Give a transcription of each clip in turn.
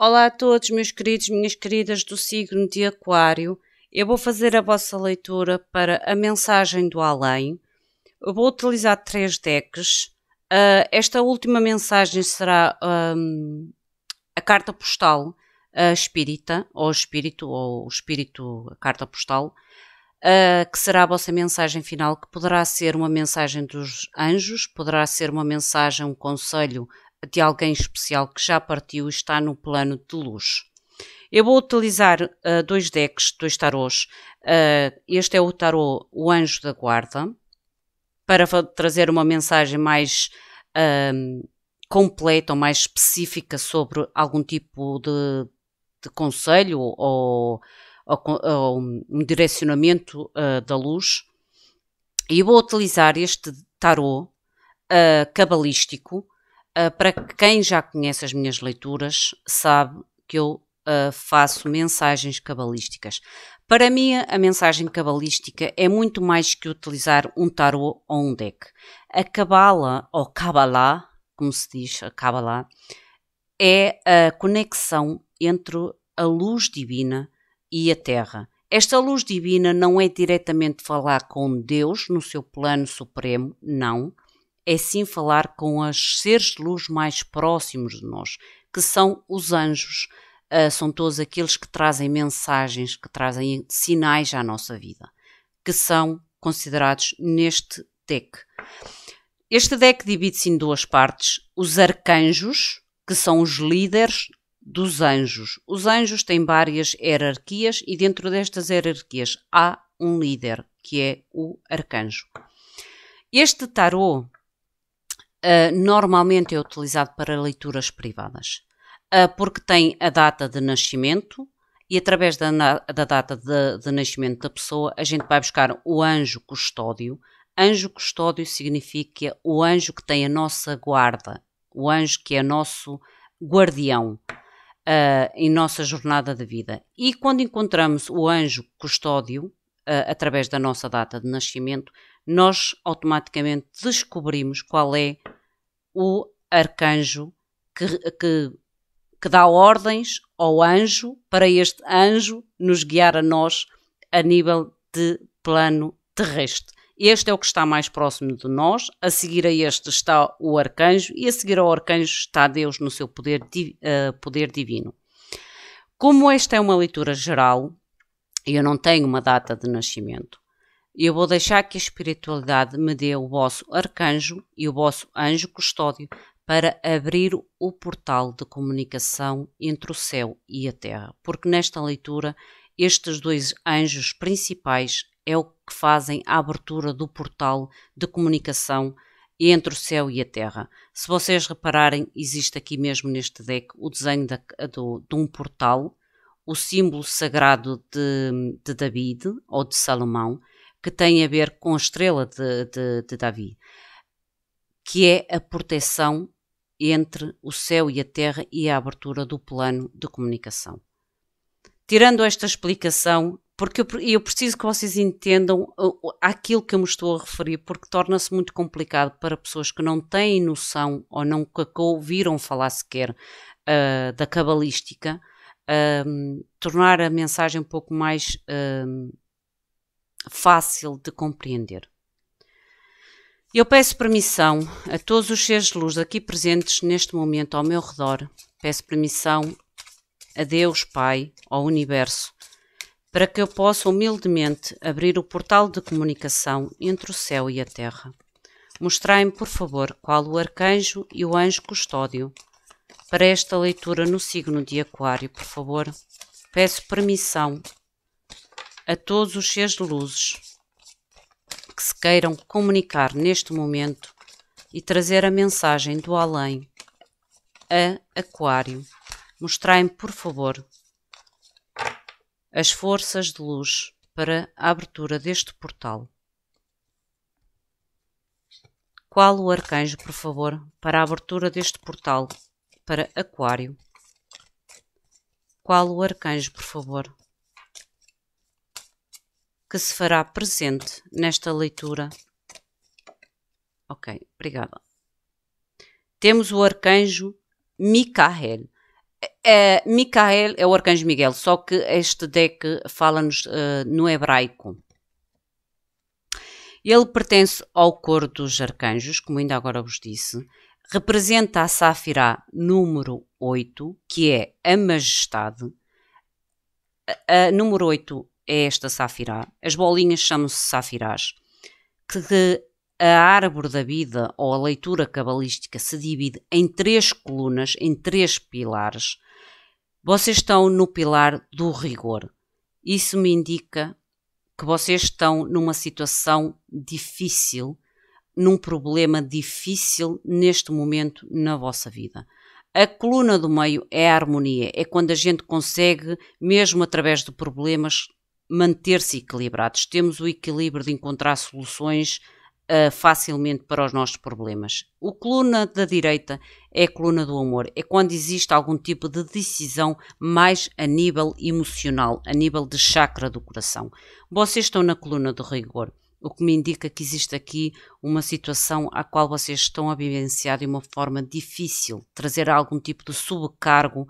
Olá a todos, meus queridos, minhas queridas do signo de Aquário. Eu vou fazer a vossa leitura para a mensagem do além. Eu vou utilizar três decks. Uh, esta última mensagem será um, a carta postal uh, espírita, ou espírito, ou espírito, a carta postal, uh, que será a vossa mensagem final, que poderá ser uma mensagem dos anjos, poderá ser uma mensagem, um conselho de alguém especial que já partiu e está no plano de luz. Eu vou utilizar uh, dois decks, dois tarôs. Uh, este é o tarô O Anjo da Guarda, para trazer uma mensagem mais ehm, completa ou mais específica sobre algum tipo de, de conselho ou, ou, ou, um direcionamento uh, da luz. E vou utilizar este tarô cabalístico ah, para quem já conhece as minhas leituras, sabe que eu uh, faço mensagens cabalísticas. Para mim, a mensagem cabalística é muito mais que utilizar um tarô ou um deck. A cabala, ou cabalá, como se diz, a cabalá, é a conexão entre a luz divina e a terra. Esta luz divina não é diretamente falar com Deus no seu plano supremo, não é sim falar com os seres de luz mais próximos de nós, que são os anjos. Uh, são todos aqueles que trazem mensagens, que trazem sinais à nossa vida, que são considerados neste deck. Este deck divide-se em duas partes: os arcanjos, que são os líderes dos anjos. Os anjos têm várias hierarquias e dentro destas hierarquias há um líder, que é o arcanjo. Este tarô ah, normalmente é utilizado para leituras privadas, uh, porque tem a data de nascimento e através da, da data de, de nascimento da pessoa a gente vai buscar o anjo custódio. Anjo custódio significa é o anjo que tem a nossa guarda, o anjo que é nosso guardião. Uh, em nossa jornada de vida. E quando encontramos o anjo custódio, uh, através da nossa data de nascimento, nós automaticamente descobrimos qual é o arcanjo que, que, que dá ordens ao anjo para este anjo nos guiar a nós a nível de plano terrestre. Este é o que está mais próximo de nós. A seguir a este está o arcanjo, e a seguir ao arcanjo está Deus no seu poder, uh, poder divino. Como esta é uma leitura geral, eu não tenho uma data de nascimento e eu vou deixar que a espiritualidade me dê o vosso arcanjo e o vosso anjo custódio para abrir o portal de comunicação entre o céu e a terra, porque nesta leitura estes dois anjos principais é o que fazem a abertura do portal de comunicação entre o céu e a terra. Se vocês repararem, existe aqui mesmo neste deck o desenho do, de um portal, o símbolo sagrado de, de David ou de Salomão, que tem a ver com a estrela de, de, de Davi, que é a proteção entre o céu e a terra e a abertura do plano de comunicação. Tirando esta explicação, porque eu, eu preciso que vocês entendam uh, aquilo que eu me estou a referir, porque torna-se muito complicado para pessoas que não têm noção ou nunca ouviram falar sequer uh, da cabalística, uh, tornar a mensagem um pouco mais uh, fácil de compreender. Eu peço permissão a todos os seres de luz aqui presentes neste momento ao meu redor, peço permissão a Deus Pai, ao Universo, para que eu possa humildemente abrir o portal de comunicação entre o céu e a terra. Mostrai-me, por favor, qual o arcanjo e o anjo custódio para esta leitura no signo de Aquário, por favor. Peço permissão a todos os seres de luzes que se queiram comunicar neste momento e trazer a mensagem do além a Aquário. Mostrai-me, por favor, as forças de luz para a abertura deste portal. Qual o arcanjo, por favor, para a abertura deste portal para Aquário? Qual o arcanjo, por favor, que se fará presente nesta leitura. Ok, obrigada. Temos o arcanjo Micael. É, Micael é o arcanjo Miguel, só que este deck fala-nos uh, no hebraico. Ele pertence ao coro dos arcanjos, como ainda agora vos disse. Representa a safira número 8, que é a majestade. A, a número 8 é esta safirá. As bolinhas chamam-se safirás, que a árvore da vida ou a leitura cabalística se divide em três colunas, em três pilares. Vocês estão no pilar do rigor. Isso me indica que vocês estão numa situação difícil, num problema difícil neste momento na vossa vida. A coluna do meio é a harmonia, é quando a gente consegue, mesmo através de problemas, manter-se equilibrados. Temos o equilíbrio de encontrar soluções uh, facilmente para os nossos problemas. O coluna da direita é a coluna do amor, é quando existe algum tipo de decisão mais a nível emocional, a nível de chakra do coração. Vocês estão na coluna do rigor o que me indica que existe aqui uma situação à qual vocês estão a vivenciar de uma forma difícil, trazer algum tipo de subcargo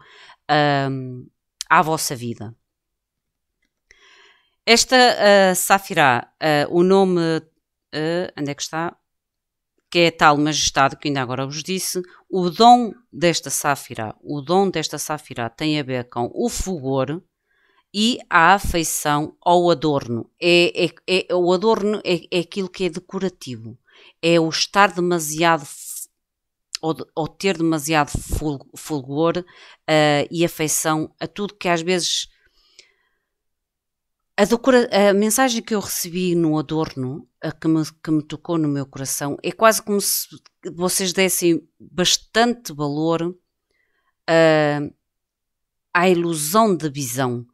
um, ah, à vossa vida. Esta uh, Safira, uh, o nome. Uh, onde é que está? Que é tal majestade que ainda agora vos disse. O dom desta Safira, o dom desta Safira tem a ver com o fulgor e a afeição ao adorno. É, é, é o adorno é, é, aquilo que é decorativo, é o estar demasiado ou, ou ter demasiado fulgor uh, e afeição a tudo que às vezes a, a, mensagem que eu recebi no Adorno, que me, que me tocou no meu coração, é quase como se vocês dessem bastante valor ah, à ilusão da visão,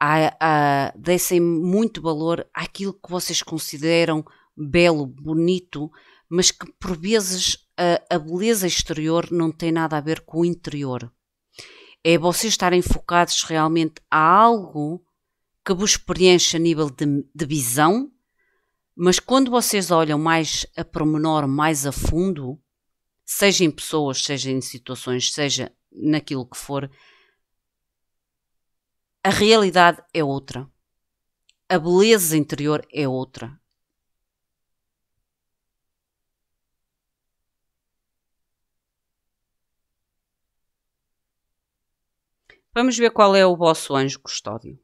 à, à, dessem muito valor àquilo que vocês consideram belo, bonito, mas que por vezes a, a beleza exterior não tem nada a ver com o interior. É vocês estarem focados realmente a algo que vos preenche a nível de, de visão, mas quando vocês olham mais a pormenor, mais a fundo, seja em pessoas, seja em situações, seja naquilo que for, a realidade é outra. A beleza interior é outra. Vamos ver qual é o vosso anjo custódio.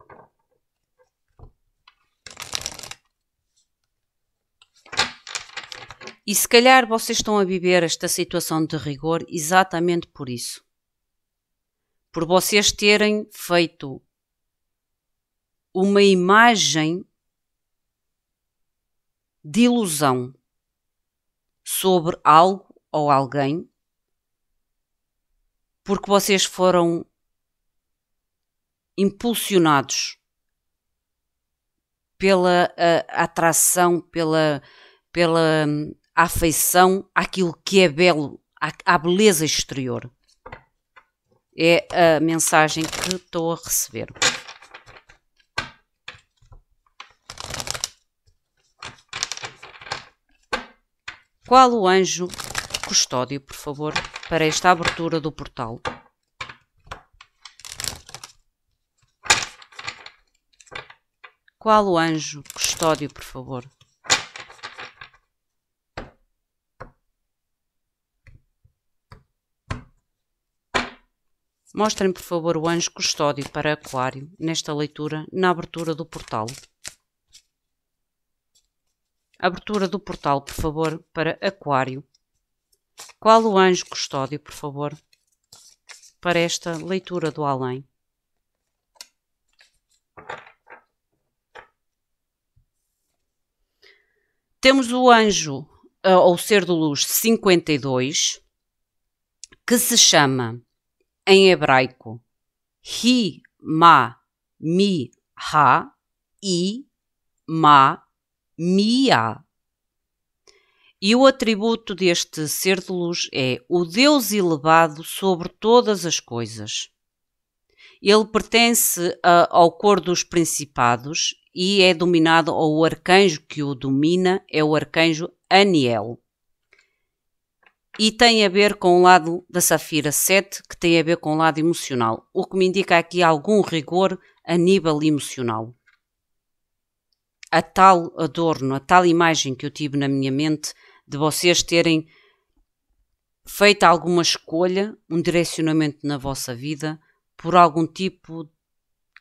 E se calhar vocês estão a viver esta situação de rigor exatamente por isso. Por vocês terem feito uma imagem de ilusão sobre algo ou alguém, porque vocês foram impulsionados pela a, eh, atração, pela, pela hum, afeição àquilo que é belo, à, à beleza exterior. É a mensagem que estou a receber. Qual o anjo custódio, por favor, para esta abertura do portal? Qual o anjo custódio, por favor? Mostrem, por favor, o anjo custódio para Aquário nesta leitura na abertura do portal. Abertura do portal, por favor, para Aquário. Qual o anjo custódio, por favor, para esta leitura do além? Temos o anjo eh, ou ser de luz 52 que se chama em hebraico. Hi, ma, mi, ha, i, ma, mia. E o atributo deste ser de luz é o Deus elevado sobre todas as coisas. Ele pertence a, ao cor dos principados e é dominado, ou o arcanjo que o domina é o arcanjo Aniel e tem a ver com o lado da Safira 7, que tem a ver com o lado emocional, o que me indica aqui algum rigor a nível emocional. A tal adorno, a tal imagem que eu tive na minha mente de vocês terem feito alguma escolha, um direcionamento na vossa vida, por algum tipo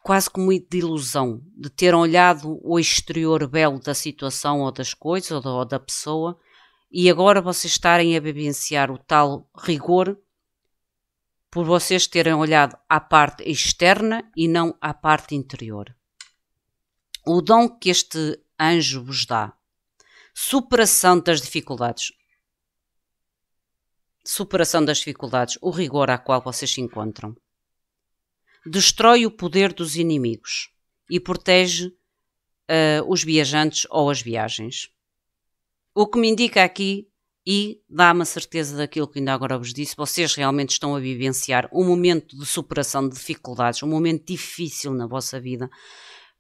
quase como de ilusão, de ter olhado o exterior belo da situação ou das coisas ou da, ou da pessoa e agora vocês estarem a vivenciar o tal rigor por vocês terem olhado à parte externa e não à parte interior. O dom que este anjo vos dá, superação das dificuldades. Superação das dificuldades, o rigor a qual vocês se encontram. Destrói o poder dos inimigos e protege uh, os viajantes ou as viagens. O que me indica aqui e dá-me a certeza daquilo que ainda agora vos disse, vocês realmente estão a vivenciar um momento de superação de dificuldades, um momento difícil na vossa vida,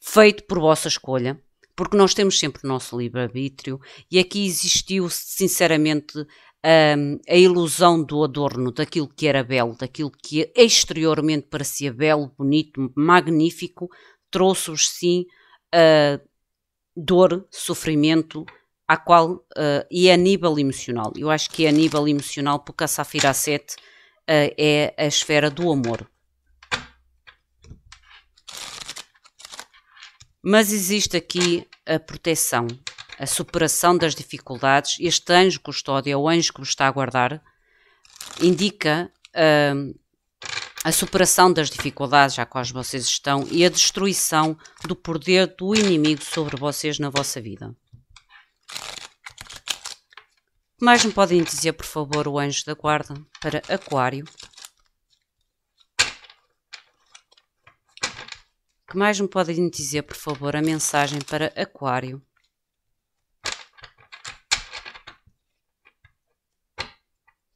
feito por vossa escolha, porque nós temos sempre o nosso livre-arbítrio e aqui existiu, sinceramente, a, hum, a, ilusão do adorno, daquilo que era belo, daquilo que exteriormente parecia belo, bonito, magnífico, trouxe-vos sim hum, dor, sofrimento, a qual, uh, e é a nível emocional. Eu acho que é a nível emocional, porque a Safira 7 uh, eh, é a esfera do amor. Mas existe aqui a proteção, a superação das dificuldades. Este anjo custódia o anjo que vos está a guardar, indica uh, a superação das dificuldades com quais vocês estão e a destruição do poder do inimigo sobre vocês na vossa vida. Mais me podem dizer, por favor, o anjo da guarda para Aquário? Que mais me podem dizer, por favor, a mensagem para Aquário?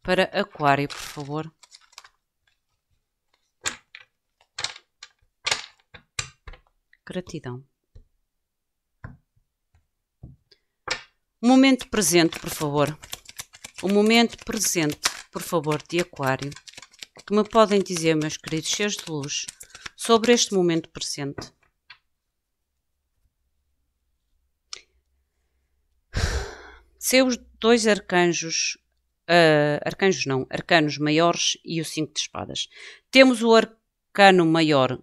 Para Aquário, por favor. Gratidão. O momento presente, por favor. O momento presente, por favor, de Aquário. Que me podem dizer, meus queridos cheios de luz, sobre este momento presente? Seus dois arcanjos, uh, arcanjos não, arcanos maiores e o cinco de espadas. Temos o arcano maior,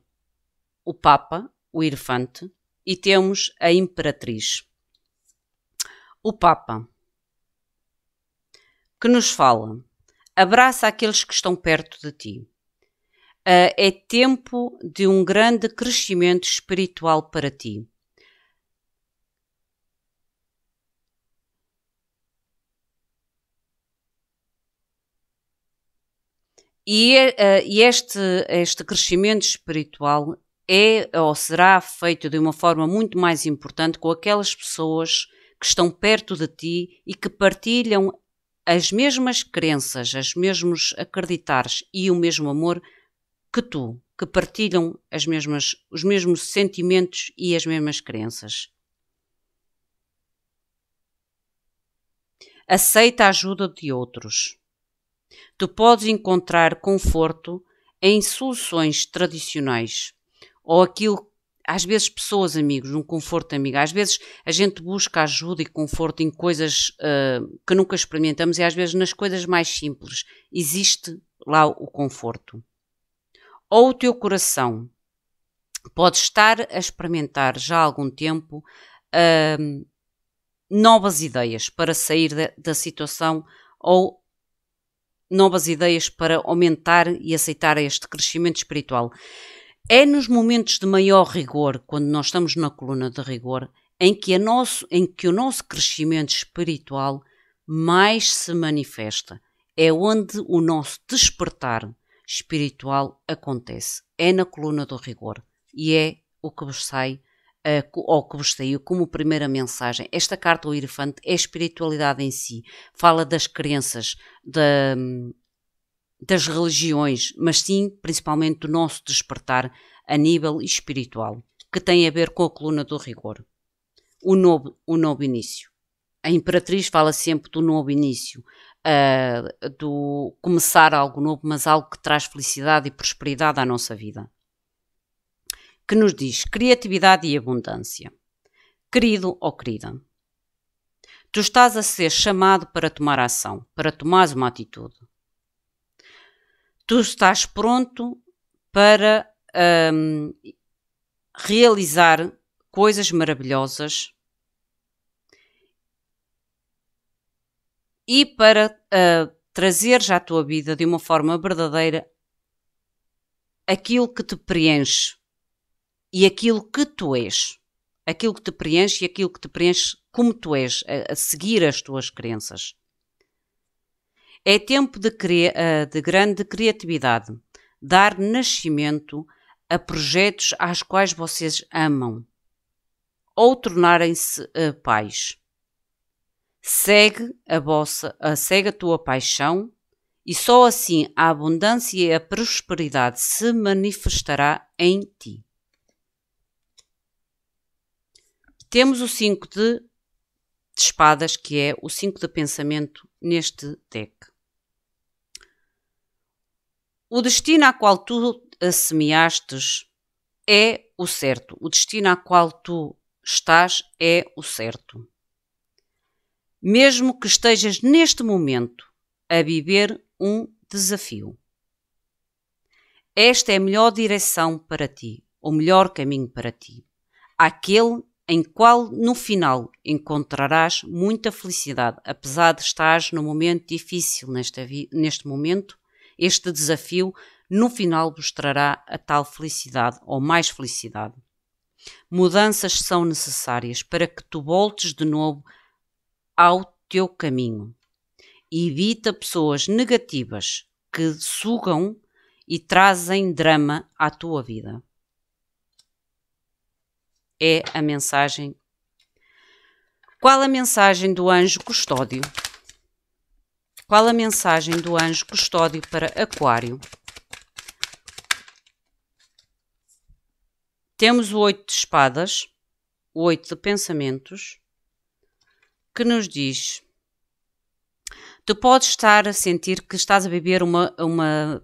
o Papa, o Elefante, e temos a Imperatriz o Papa, que nos fala: abraça aqueles que estão perto de ti. Ah, é tempo de um grande crescimento espiritual para ti. É, ah, e, este, este crescimento espiritual é ou será feito de uma forma muito mais importante com aquelas pessoas que estão perto de ti e que partilham as mesmas crenças, os mesmos acreditares e o mesmo amor que tu, que partilham as mesmas, os mesmos sentimentos e as mesmas crenças. Aceita a ajuda de outros. Tu podes encontrar conforto em soluções tradicionais ou aquilo às vezes pessoas, amigos, um conforto amigo. Às vezes a gente busca ajuda e conforto em coisas uh, que nunca experimentamos e às vezes nas coisas mais simples existe lá o conforto. Ou o teu coração pode estar a experimentar já há algum tempo uh, novas ideias para sair da, da situação ou novas ideias para aumentar e aceitar este crescimento espiritual. É nos momentos de maior rigor, quando nós estamos na coluna de rigor, em que, nosso, em que o nosso crescimento espiritual mais se manifesta. É onde o nosso despertar espiritual acontece. É na coluna do rigor. E é o que vos sai, ou que vos saiu como primeira mensagem. Esta carta o elefante é espiritualidade em si. Fala das crenças, da das religiões, mas sim principalmente do nosso despertar a nível espiritual, que tem a ver com a coluna do rigor. O novo, o novo início. A Imperatriz fala sempre do novo início, uh, do começar algo novo, mas algo que traz felicidade e prosperidade à nossa vida. Que nos diz criatividade e abundância. Querido ou querida, tu estás a ser chamado para tomar ação, para tomares uma atitude tu estás pronto para um, realizar coisas maravilhosas e para uh, hum, trazeres à tua vida de uma forma verdadeira aquilo que te preenche e aquilo que tu és. Aquilo que te preenche e aquilo que te preenche como tu és, a, a seguir as tuas crenças. É tempo de, eh, de grande criatividade, dar nascimento a projetos aos quais vocês amam ou tornarem-se eh, pais. Segue a, vossa, segue a tua paixão e só assim a abundância e a prosperidade se manifestará em ti. Temos o 5 de, de espadas, que é o 5 de pensamento neste deck. O destino a qual tu assemiastes é o certo. O destino a qual tu estás é o certo. Mesmo que estejas neste momento a viver um desafio. Esta é a melhor direção para ti, o melhor caminho para ti. Aquele em qual no final encontrarás muita felicidade, apesar de estares num momento difícil neste momento este desafio no final vos trará a tal felicidade ou mais felicidade. Mudanças são necessárias para que tu voltes de novo ao teu caminho. Evita pessoas negativas que sugam e trazem drama à tua vida. É a mensagem. Qual a mensagem do anjo custódio? Qual a mensagem do anjo custódio para Aquário? Temos o oito de espadas, o oito de pensamentos, que nos diz: Tu podes estar a sentir que estás a viver uma, uma,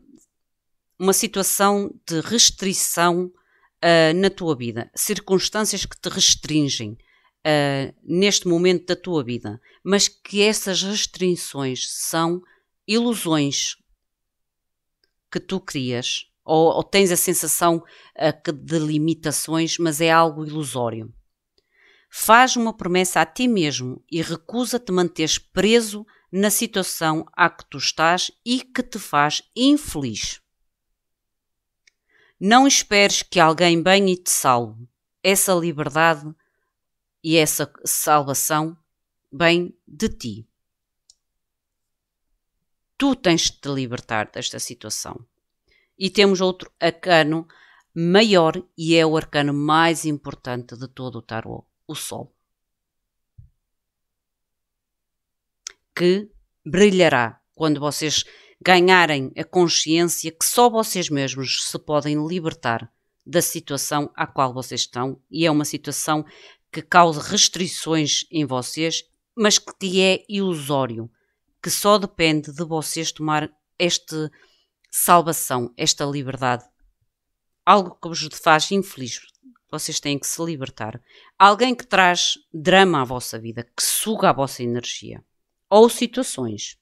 uma situação de restrição uh, na tua vida, circunstâncias que te restringem uh, neste momento da tua vida, mas que essas restrições são ilusões que tu crias ou, ou tens a sensação uh, de limitações, mas é algo ilusório. Faz uma promessa a ti mesmo e recusa-te manteres preso na situação a que tu estás e que te faz infeliz. Não esperes que alguém venha e te salve. Essa liberdade e essa salvação vem de ti. Tu tens de te libertar desta situação. E temos outro arcano maior e é o arcano mais importante de todo o tarot, o Sol. Que brilhará quando vocês ganharem a consciência que só vocês mesmos se podem libertar da situação à qual vocês estão e é uma situação que cause restrições em vocês, mas que é ilusório, que só depende de vocês tomar esta salvação, esta liberdade. Algo que vos faz infeliz. Vocês têm que se libertar. Alguém que traz drama à vossa vida, que suga a vossa energia. Ou situações.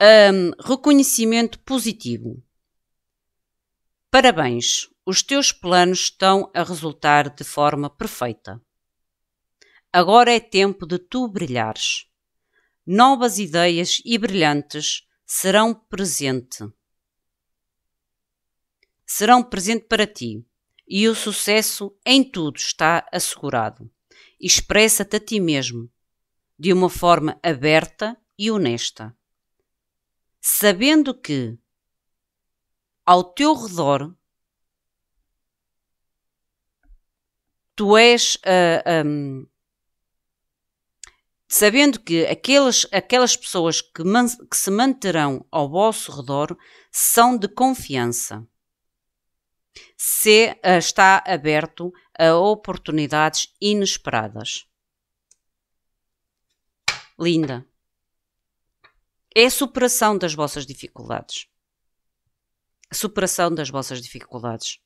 Um, reconhecimento positivo. Parabéns, os teus planos estão a resultar de forma perfeita. Agora é tempo de tu brilhares. Novas ideias e brilhantes serão presente. Serão presente para ti e o sucesso em tudo está assegurado. Expressa-te a ti mesmo de uma forma aberta e honesta, sabendo que ao teu redor tu és. Uh, ah, um, sabendo que aquelas aquelas pessoas que, man, que se manterão ao vosso redor são de confiança. Se uh, está aberto a oportunidades inesperadas. Linda. É a superação das vossas dificuldades. A superação das vossas dificuldades.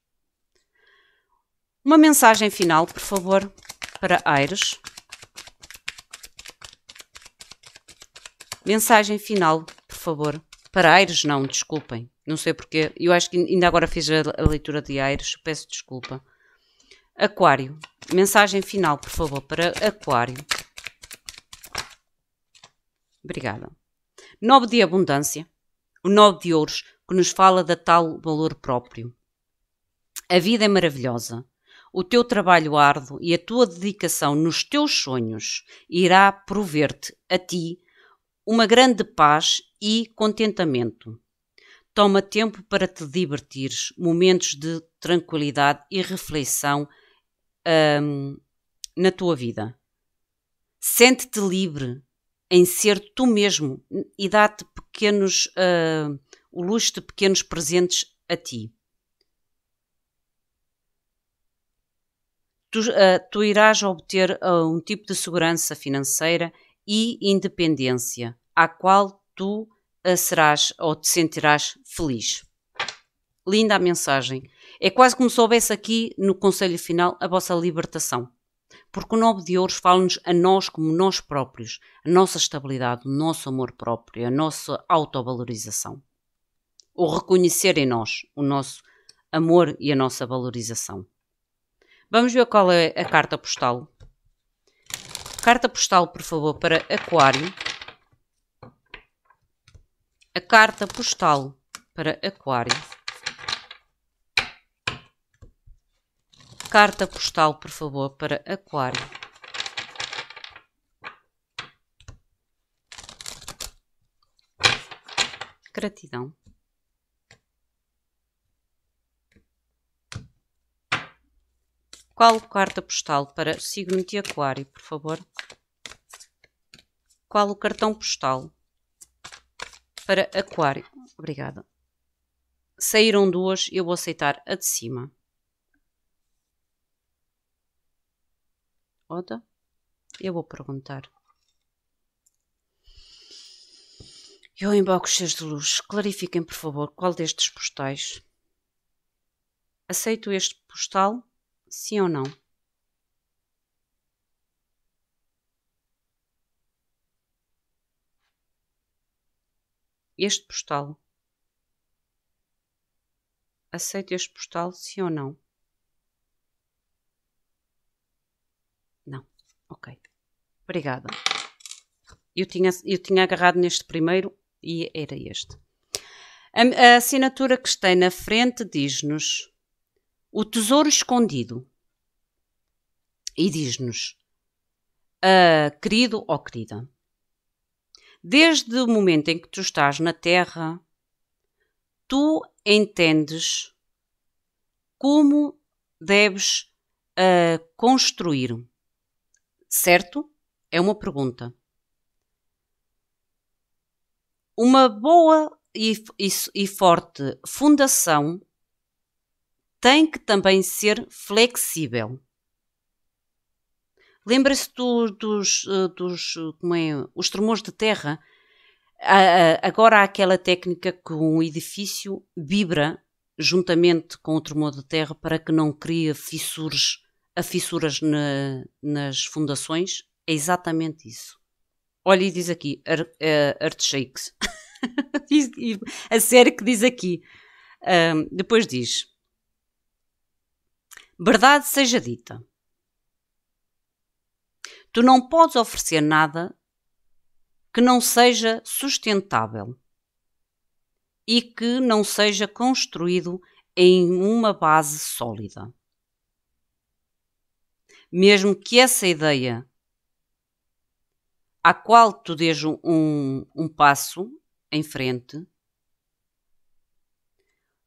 Uma mensagem final, por favor, para Aires. Mensagem final, por favor. Para Aires, não, desculpem. Não sei porquê. Eu acho que ainda agora fiz a, a leitura de Aires. Peço desculpa. Aquário. Mensagem final, por favor, para Aquário. Obrigada. Nobre de abundância. O nobre de ouros que nos fala da tal valor próprio. A vida é maravilhosa o teu trabalho árduo e a tua dedicação nos teus sonhos irá prover-te a ti uma grande paz e contentamento. Toma tempo para te divertires, momentos de tranquilidade e reflexão hum, na tua vida. Sente-te livre em ser tu mesmo e dá-te pequenos uh, o luxo de pequenos presentes a ti. tu, uh, tu irás obter uh, um tipo de segurança financeira e independência, a qual tu eh, serás ou te sentirás feliz. Linda a mensagem. É quase como se houvesse aqui no conselho final a vossa libertação. Porque o nobre de ouros fala-nos a nós como nós próprios, a nossa estabilidade, o nosso amor próprio, a nossa autovalorização. O reconhecer em nós o nosso amor e a nossa valorização. Vamos ver qual é a carta postal. Carta postal, por favor, para Aquário. A carta postal para Aquário. Carta postal, por favor, para Aquário. Gratidão. Qual carta postal para signo de Aquário, por favor? Qual o cartão postal para Aquário? Obrigada. Saíram duas, eu vou aceitar a de cima. Oda, eu vou perguntar. Eu invoco cheios de luz. Clarifiquem, por favor, qual destes postais? Aceito este postal Sim ou não? Este postal. Aceito este postal, sim ou não? Não. Ok. Obrigada. Eu tinha, eu tinha agarrado neste primeiro e era este. A, a assinatura que está na frente diz-nos o tesouro escondido. E diz-nos, ah, querido ou oh querida, desde o momento em que tu estás na Terra, tu entendes como deves ah, construir, certo? É uma pergunta. Uma boa e, e, e forte fundação tem que também ser flexível. Lembra-se do, dos, eh, dos, como é, os tremores de terra? Agora há aquela técnica que um edifício vibra juntamente com o tremor de terra para que não crie fissuras, fissuras na, nas fundações. É exatamente isso. Olha, e diz aqui, eh, Earthshakes. a série que diz aqui. Um, depois diz, Verdade seja dita. Tu não podes oferecer nada que não seja sustentável e que não seja construído em uma base sólida. Mesmo que essa ideia à qual tu dês um, um passo em frente,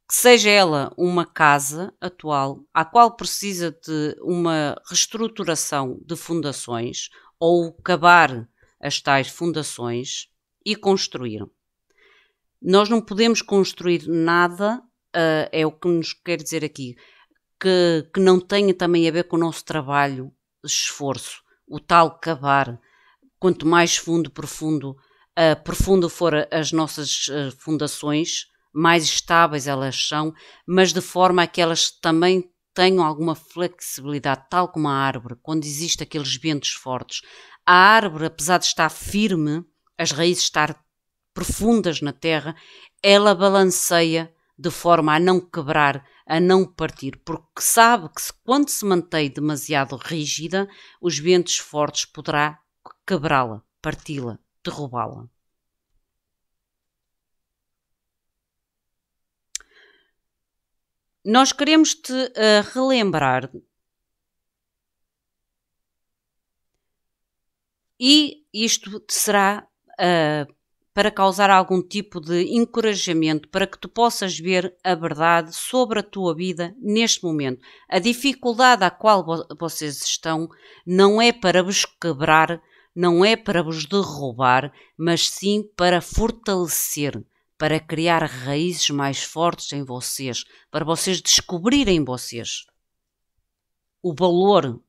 que seja ela uma casa atual, à qual precisa de uma reestruturação de fundações ou cavar as tais fundações e construir. Nós não podemos construir nada, uh, é o que nos quer dizer aqui, que, que não tenha também a ver com o nosso trabalho, esforço, o tal cavar. Quanto mais fundo, profundo, uh, profundo for as nossas uh, fundações, mais estáveis elas são, mas de forma a que elas também tenham alguma flexibilidade, tal como a árvore, quando existe aqueles ventos fortes. A árvore, apesar de estar firme, as raízes estar profundas na terra, ela balanceia de forma a não quebrar, a não partir, porque sabe que quando se mantém demasiado rígida, os ventos fortes poderá quebrá-la, parti-la, derrubá-la. Nós queremos te uh, relembrar e isto será uh, para causar algum tipo de encorajamento para que tu possas ver a verdade sobre a tua vida neste momento. A dificuldade à qual vocês estão não é para vos quebrar, não é para vos derrubar, mas sim para fortalecer para criar raízes mais fortes em vocês, para vocês descobrirem vocês o valor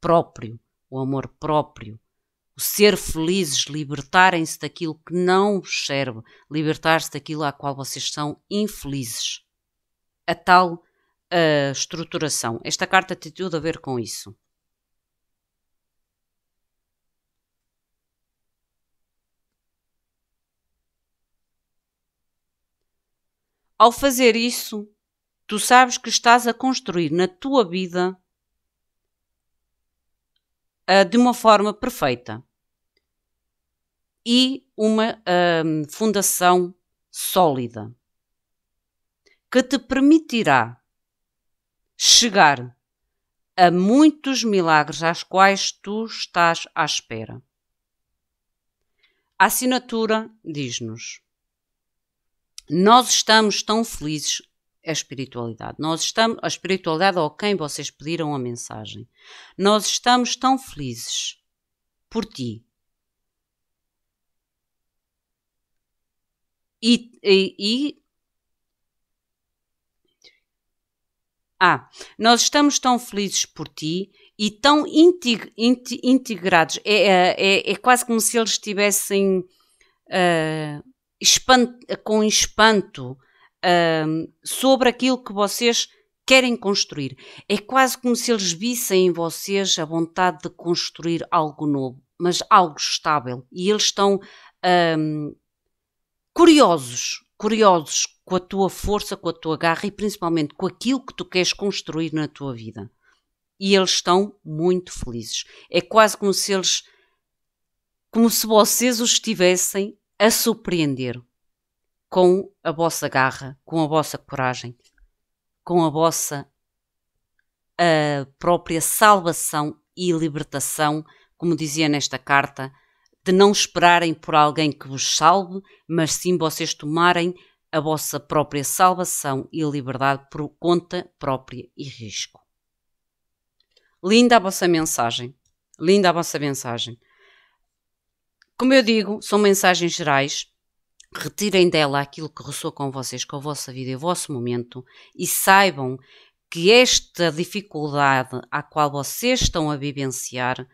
próprio, o amor próprio, o ser felizes, libertarem-se daquilo que não vos serve, libertar-se daquilo a qual vocês são infelizes. A tal uh, estruturação. Esta carta tem tudo a ver com isso. Ao fazer isso, tu sabes que estás a construir na tua vida uh, de uma forma perfeita e uma uh, fundação sólida que te permitirá chegar a muitos milagres aos quais tu estás à espera. A assinatura diz-nos nós estamos tão felizes é a espiritualidade. Nós estamos a espiritualidade ou quem vocês pediram a mensagem. Nós estamos tão felizes por ti. E, e, e ah, nós estamos tão felizes por ti e tão integ, integrados. É, é, é, é quase como se eles estivessem uh, com espanto sobre aquilo que vocês querem construir. É quase como se eles vissem em vocês a vontade de construir algo novo, mas algo estável. E eles estão curiosos, curiosos com a tua força, com a tua garra e principalmente com aquilo que tu queres construir na tua vida. E eles estão muito felizes. É quase como se eles, como se vocês os tivessem a surpreender com a vossa garra, com a vossa coragem, com a vossa a própria salvação e libertação, como dizia nesta carta, de não esperarem por alguém que vos salve, mas sim vocês tomarem a vossa própria salvação e liberdade por conta própria e risco. Linda a vossa mensagem, linda a vossa mensagem. Como eu digo, são mensagens gerais. Retirem dela aquilo que ressoa com vocês, com a vossa vida e o vosso momento e saibam que esta dificuldade à qual vocês estão a vivenciar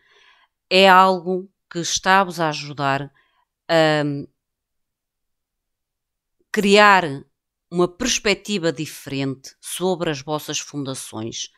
é algo que está-vos a ajudar a hum, criar uma perspectiva diferente sobre as vossas fundações.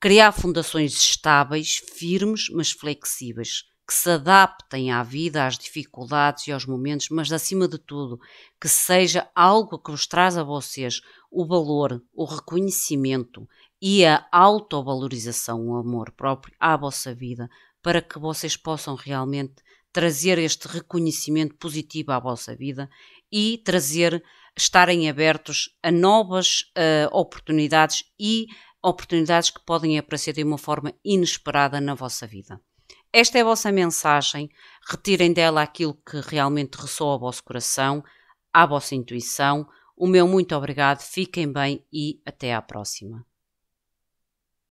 Criar fundações estáveis, firmes, mas flexíveis que se adaptem à vida, às dificuldades e aos momentos, mas acima de tudo, que seja algo que vos traz a vocês o valor, o reconhecimento e a autovalorização, o amor próprio à vossa vida, para que vocês possam realmente trazer este reconhecimento positivo à vossa vida e trazer estarem abertos a novas uh, oportunidades e oportunidades que podem aparecer de uma forma inesperada na vossa vida. Esta é a vossa mensagem. Retirem dela aquilo que realmente ressoa ao vosso coração, à vossa intuição. O meu muito obrigado, fiquem bem e até à próxima.